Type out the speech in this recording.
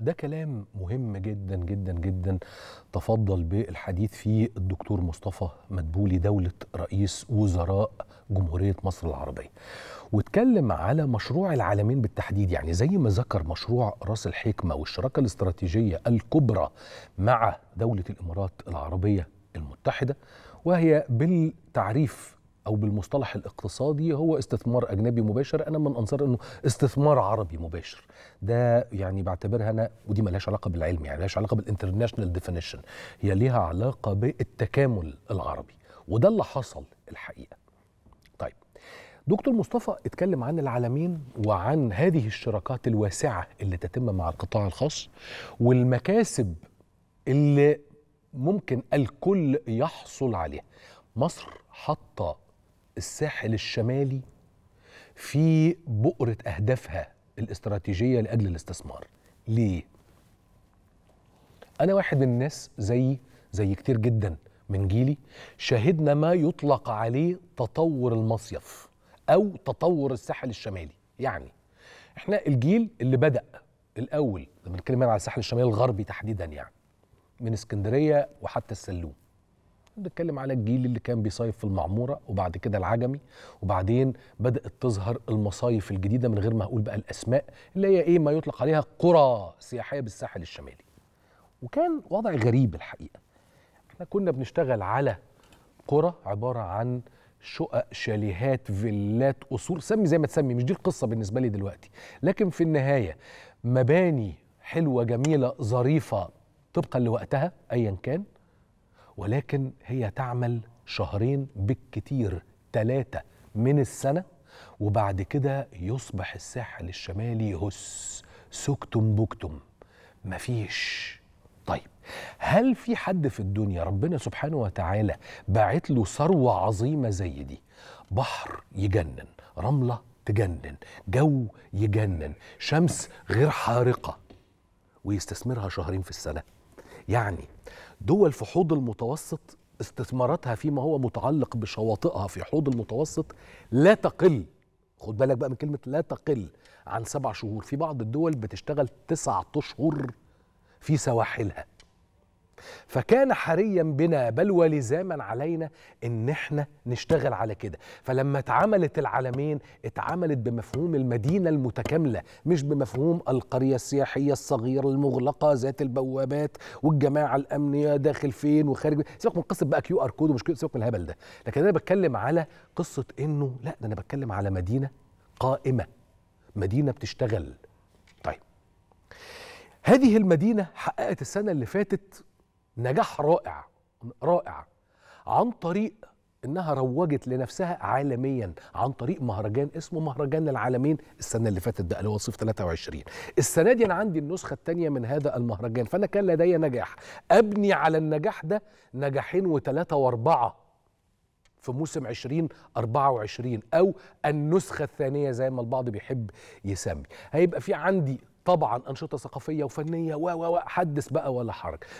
ده كلام مهم جدا جدا جدا تفضل بالحديث فيه الدكتور مصطفى مدبولي دولة رئيس وزراء جمهورية مصر العربية واتكلم على مشروع العالمين بالتحديد يعني زي ما ذكر مشروع راس الحكمة والشراكة الاستراتيجية الكبرى مع دولة الإمارات العربية المتحدة وهي بالتعريف او بالمصطلح الاقتصادي هو استثمار اجنبي مباشر انا من انصار انه استثمار عربي مباشر ده يعني بعتبرها انا ودي ملهاش علاقه بالعلم يعني ملهاش علاقه بالانترناشنال ديفينيشن هي ليها علاقه بالتكامل العربي وده اللي حصل الحقيقه طيب دكتور مصطفى اتكلم عن العالمين وعن هذه الشراكات الواسعه اللي تتم مع القطاع الخاص والمكاسب اللي ممكن الكل يحصل عليها مصر حاطه الساحل الشمالي في بؤرة أهدافها الاستراتيجية لأجل الاستثمار ليه؟ أنا واحد من الناس زي زي كتير جدا من جيلي شهدنا ما يطلق عليه تطور المصيف أو تطور الساحل الشمالي يعني احنا الجيل اللي بدأ الأول لما نتكلم يعني على الساحل الشمالي الغربي تحديدا يعني من اسكندرية وحتى السلوم بنتكلم على الجيل اللي كان بيصيف في المعموره وبعد كده العجمي وبعدين بدات تظهر المصايف الجديده من غير ما اقول بقى الاسماء اللي هي ايه ما يطلق عليها قرى سياحيه بالساحل الشمالي وكان وضع غريب الحقيقه احنا كنا بنشتغل على قرى عباره عن شقق شاليهات فيلات قصور سمي زي ما تسمي مش دي القصه بالنسبه لي دلوقتي لكن في النهايه مباني حلوه جميله ظريفه طبقا لوقتها ايا كان ولكن هي تعمل شهرين بالكتير ثلاثة من السنة وبعد كده يصبح الساحل الشمالي هس سكتم بكتم مفيش طيب هل في حد في الدنيا ربنا سبحانه وتعالى باعت له ثروة عظيمة زي دي بحر يجنن رملة تجنن جو يجنن شمس غير حارقة ويستثمرها شهرين في السنة يعني دول في حوض المتوسط استثماراتها فيما هو متعلق بشواطئها في حوض المتوسط لا تقل خد بالك بقى من كلمة لا تقل عن سبع شهور في بعض الدول بتشتغل تسعة أشهر في سواحلها فكان حريا بنا بل ولزاما علينا ان احنا نشتغل على كده فلما اتعملت العالمين اتعملت بمفهوم المدينه المتكامله مش بمفهوم القريه السياحيه الصغيره المغلقه ذات البوابات والجماعه الامنيه داخل فين وخارج سيبك من قصه بقى كيو ار كود ومش سيبك من الهبل ده لكن انا بتكلم على قصه انه لا ده انا بتكلم على مدينه قائمه مدينه بتشتغل طيب هذه المدينه حققت السنه اللي فاتت نجاح رائع رائع عن طريق انها روجت لنفسها عالميا عن طريق مهرجان اسمه مهرجان العالمين السنه اللي فاتت ده اللي هو صيف 23 السنه دي انا عندي النسخه الثانيه من هذا المهرجان فانا كان لدي نجاح ابني على النجاح ده نجاحين وثلاثه واربعه في موسم 2024 او النسخه الثانيه زي ما البعض بيحب يسمي هيبقى في عندي طبعا انشطه ثقافيه وفنيه و و حدث بقى ولا حرج